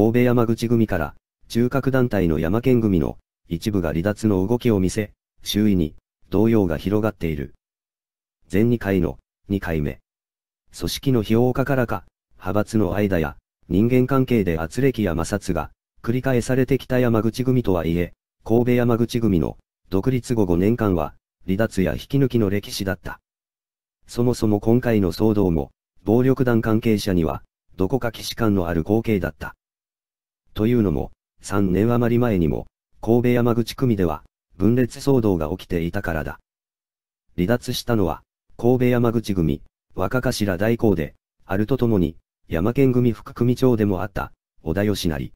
神戸山口組から、中核団体の山県組の、一部が離脱の動きを見せ、周囲に、動揺が広がっている。全2回の、2回目。組織の費用化からか、派閥の間や、人間関係で圧力や摩擦が、繰り返されてきた山口組とはいえ、神戸山口組の、独立後5年間は、離脱や引き抜きの歴史だった。そもそも今回の騒動も、暴力団関係者には、どこか既視感のある光景だった。というのも、3年余り前にも、神戸山口組では、分裂騒動が起きていたからだ。離脱したのは、神戸山口組、若頭代行で、あるとともに、山県組副組長でもあった、小田義成。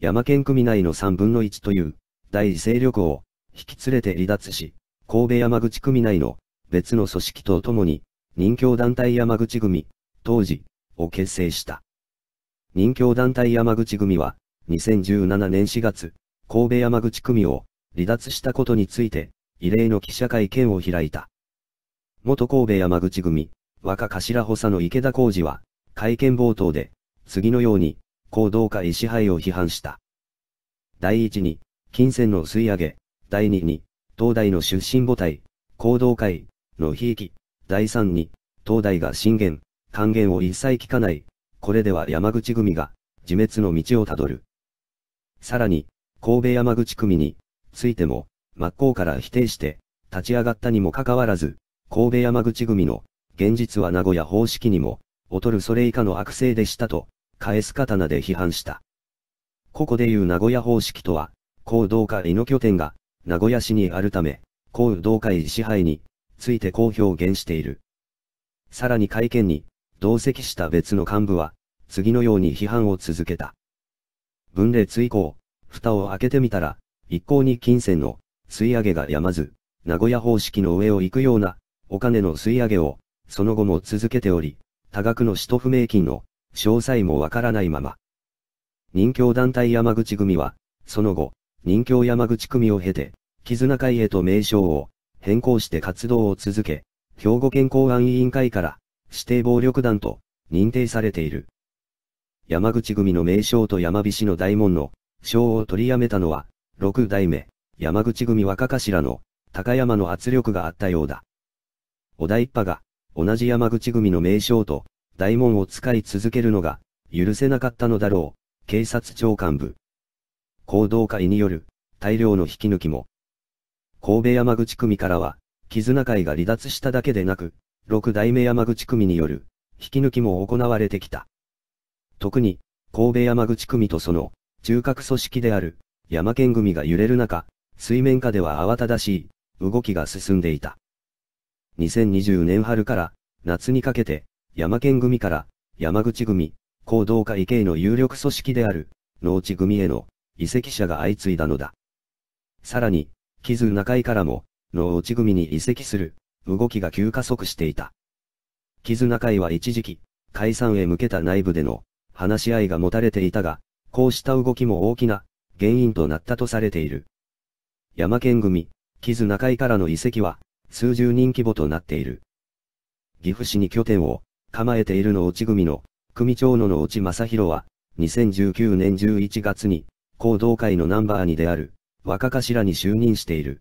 山県組内の3分の1という、第一勢力を、引き連れて離脱し、神戸山口組内の、別の組織とともに、任教団体山口組、当時、を結成した。任教団体山口組は、2017年4月、神戸山口組を離脱したことについて、異例の記者会見を開いた。元神戸山口組、若頭補佐の池田浩二は、会見冒頭で、次のように、行動会支配を批判した。第一に、金銭の吸い上げ、第二に、東大の出身母体、行動会、の悲劇、第三に、東大が進言、還元を一切聞かない、これでは山口組が、自滅の道をたどる。さらに、神戸山口組に、ついても、真っ向から否定して、立ち上がったにもかかわらず、神戸山口組の、現実は名古屋方式にも、劣るそれ以下の悪性でしたと、返す刀で批判した。ここでいう名古屋方式とは、高同会の拠点が、名古屋市にあるため、高同会支配に、ついてこう表現している。さらに会見に、同席した別の幹部は、次のように批判を続けた。分裂以降、蓋を開けてみたら、一向に金銭の吸い上げがやまず、名古屋方式の上を行くような、お金の吸い上げを、その後も続けており、多額の使途不明金の、詳細もわからないまま。任教団体山口組は、その後、任教山口組を経て、絆会へと名称を変更して活動を続け、兵庫県公安委員会から指定暴力団と認定されている。山口組の名称と山菱の大門の称を取りやめたのは、六代目、山口組若頭の高山の圧力があったようだ。小田一派が同じ山口組の名称と大門を使い続けるのが許せなかったのだろう、警察長官部。行動会による大量の引き抜きも。神戸山口組からは、絆会が離脱しただけでなく、6代目山口組による、引き抜きも行われてきた。特に、神戸山口組とその、中核組織である、山県組が揺れる中、水面下では慌ただしい、動きが進んでいた。2020年春から夏にかけて、山県組から山口組、行動会系の有力組織である農地組への移籍者が相次いだのだ。さらに、木津中井からも農地組に移籍する動きが急加速していた。絆会は一時期、解散へ向けた内部での話し合いが持たれていたが、こうした動きも大きな原因となったとされている。山県組、絆会からの遺跡は、数十人規模となっている。岐阜市に拠点を構えているの内組の、組長のの内正宏は、2019年11月に、行動会のナンバー2である、若頭に就任している。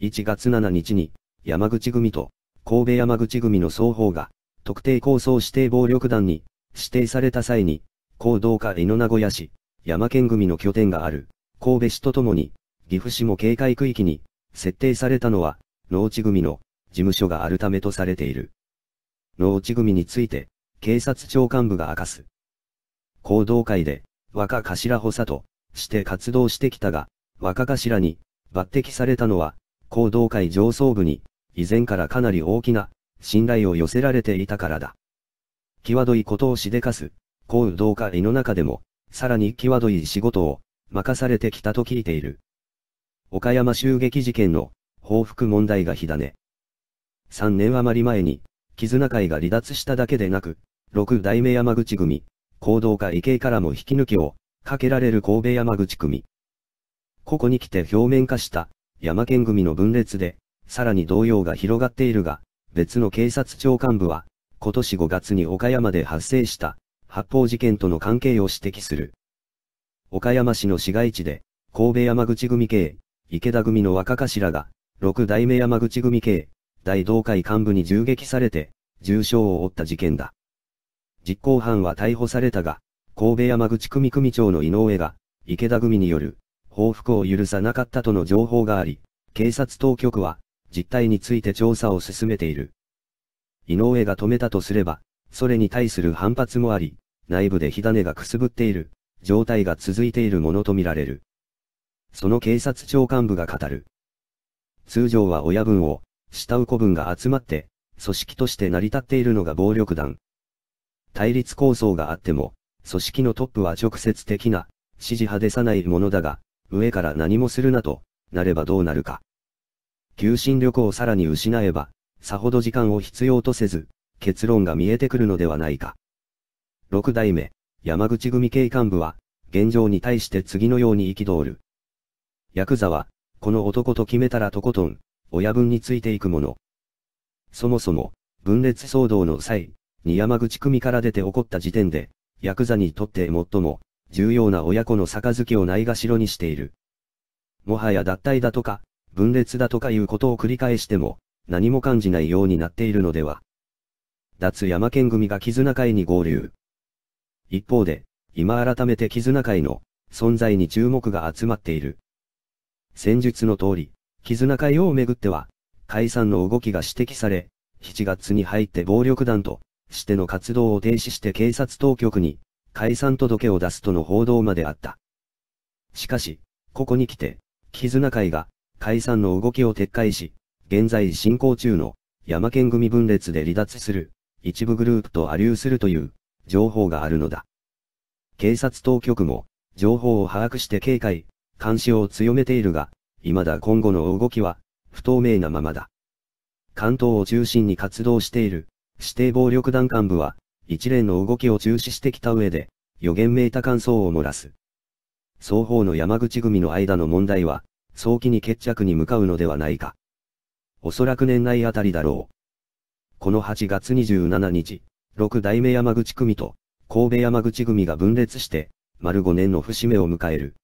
1月7日に、山口組と、神戸山口組の双方が、特定抗争指定暴力団に、指定された際に、高道化江の名古屋市、山県組の拠点がある、神戸市とともに、岐阜市も警戒区域に、設定されたのは、農地組の、事務所があるためとされている。農地組について、警察庁幹部が明かす。行動会で、若頭補佐と、して活動してきたが、若頭に、抜擢されたのは、行動会上層部に、以前からかなり大きな、信頼を寄せられていたからだ。際どいことをしでかす、こうどうか胃の中でも、さらに際どい仕事を、任されてきたと聞いている。岡山襲撃事件の、報復問題が火種。3年余り前に、絆会が離脱しただけでなく、6代目山口組、行動会系からも引き抜きを、かけられる神戸山口組。ここに来て表面化した、山県組の分裂で、さらに動揺が広がっているが、別の警察庁幹部は、今年5月に岡山で発生した発砲事件との関係を指摘する。岡山市の市街地で、神戸山口組系、池田組の若頭が、六代目山口組系、大同会幹部に銃撃されて、重傷を負った事件だ。実行犯は逮捕されたが、神戸山口組組長の井上が、池田組による、報復を許さなかったとの情報があり、警察当局は、実態について調査を進めている。井上が止めたとすれば、それに対する反発もあり、内部で火種がくすぶっている、状態が続いているものとみられる。その警察庁幹部が語る。通常は親分を、下う子分が集まって、組織として成り立っているのが暴力団。対立構想があっても、組織のトップは直接的な、指示派でさないものだが、上から何もするなと、なればどうなるか。求心力をさらに失えば、さほど時間を必要とせず、結論が見えてくるのではないか。六代目、山口組系幹部は、現状に対して次のように憤る。ヤクザは、この男と決めたらとことん、親分についていくもの。そもそも、分裂騒動の際、に山口組から出て起こった時点で、ヤクザにとって最も、重要な親子の杯をないがしろにしている。もはや脱退だとか、分裂だとかいうことを繰り返しても、何も感じないようになっているのでは。脱山県組が絆会に合流。一方で、今改めて絆会の存在に注目が集まっている。戦術の通り、絆会をめぐっては、解散の動きが指摘され、7月に入って暴力団としての活動を停止して警察当局に解散届を出すとの報道まであった。しかし、ここに来て、絆会が解散の動きを撤回し、現在進行中の山県組分裂で離脱する一部グループとアリューするという情報があるのだ。警察当局も情報を把握して警戒、監視を強めているが、未だ今後の動きは不透明なままだ。関東を中心に活動している指定暴力団幹部は一連の動きを中止してきた上で予言めいた感想を漏らす。双方の山口組の間の問題は早期に決着に向かうのではないか。おそらく年内あたりだろう。この8月27日、六代目山口組と、神戸山口組が分裂して、丸5年の節目を迎える。